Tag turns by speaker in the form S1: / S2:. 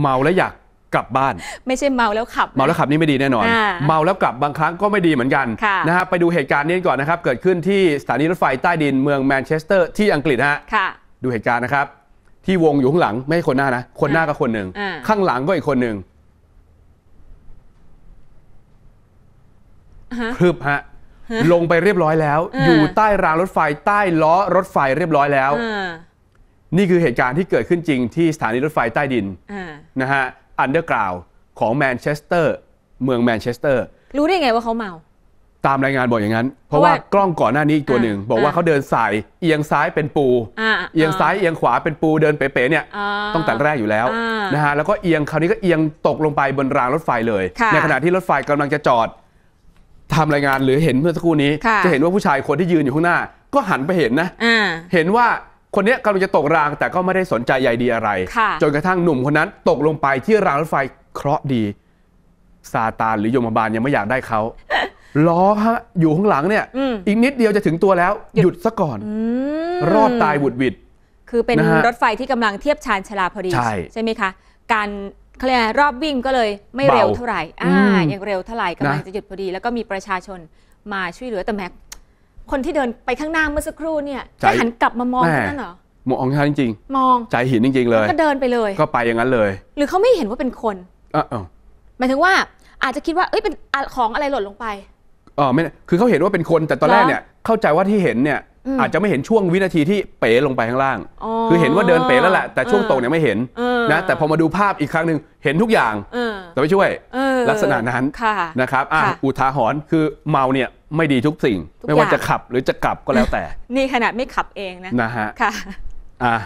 S1: เมาแล้วอยากกลับบ้าน
S2: ไม่ใช่เมาแล้วขับ เมาแล้วขับ
S1: นี่ไม่ดีแน่นอน เมาแล้วกลับบางครั้งก็ไม่ดีเหมือนกันนะฮะไปดูเหตุการณ์นี้ก่อนนะครับ เกิดขึ้นที่สถานีรถไฟใต้ดินเมืองแมนเชสเตอร์ที่อังกฤษฮะดูเหตุการณ์นะครับ ที่วงอยู่ข้างหลังไม่ใช่คนหน้านะคนหน้าก็คนหนึ่งข้างหลังก็อีกคนหนึ่งพรึบฮะลงไปเรียบร้อยแล้ว อยู่ใต้รางรถไฟใต้ล้อรถไฟเรียบร้อยแล้วนี่คือเหตุการณ์ที่เกิดขึ้นจริงที่สถานีรถไฟใต้ดินนะฮะอันเดอร์กราวของแมนเชสเตอร์เมืองแมนเชสเตอร์
S2: รู้ได้ไงว่าเขาเมา
S1: ตามรายงานบอกอย่างนั้น เพราะว่ากล้องก่อนหน้านี้อีกตัวหนึ่ง บอกว่าเขาเดินสายเอียงซ้ายเป็นปู เอียงซ้ายเอียงขวาเป็นปูเดินเป๋ๆเนี่ยต้องแต่แรกอยู่แล้วนะฮะแล้วก็เอียงคราวนี้ก็เอียงตกลงไปบนรางรถไฟเลย ในขณะที่รถไฟกำลังจะจอดทำรายงานหรือเห็นเมื่อสักครู่นี้ จะเห็นว่าผู้ชายคนที่ยืนอยู่ข้างหน้า ก็หันไปเห็นนะเห็นว่าคนนี้กำลังจะตกรางแต่ก็ไม่ได้สนใจใยดีอะไร จนกระทั่งหนุ่มคนนั้นตกลงไปที่รางรถไฟเคราะห์ดีซาตานหรือโยมบาลยังไม่อยากได้เขาล้อฮะ อยู่ข้างหลังเนี่ย อีกนิดเดียวจะถึงตัวแล้ว หยุดซะก่อน รอดตายบุดวิด
S2: คือเป็นรถไฟที่กำลังเทียบชานชลาพอดีใช่ไหมคะ การเคลียรอบวิ่งก็เลยไม่เร็วเท่าไหร่อ่ายังเร็วเท่าไหร่กำลังจะหยุดพอดีแล้วก็มีประชาชนมาช่วยเหลือแต่แม็กคนที่เดินไปข้างหน้าเมื่อสักครู่เนี่ยจแค่หันกลับมามองแ่นั่นเหรอ
S1: มองเขาจริงมองใจหินจริง ๆ เลลยก็เดินไปเลยก็ไปอย่างนั้นเลย
S2: หรือเขาไม่เห็นว่าเป็นคนอ่ะอหมายถึงว่าอาจจะคิดว่าเอ้ยเป็นของอะไรหล่นล
S1: งไปอ๋อไม่คือเขาเห็นว่าเป็นคนแต่ตอนแรกเนี่ยเข้าใจว่าที่เห็นเนี่ยออาจจะไม่เห็นช่วงวินาทีที่เป๋ลงไปข้างล่างคือเห็นว่าเดินเป๋แล้วแหละแต่ช่วงตกเนี่ยไม่เห็นนะแต่พอมาดูภาพอีกครั้งหนึ่งเห็นทุกอย่างแต่ไม่ช่วยลักษณะนั้นนะครับอุทาหรณ์คือเมาเนี่ยไม่ดีทุกสิ่ง ไม่ว่าจะขับหรือจะกลับก็แล้วแต่
S2: นี่ขนาดไม่ขับเองนะ นะ
S1: ฮะ ค่ะ อ่า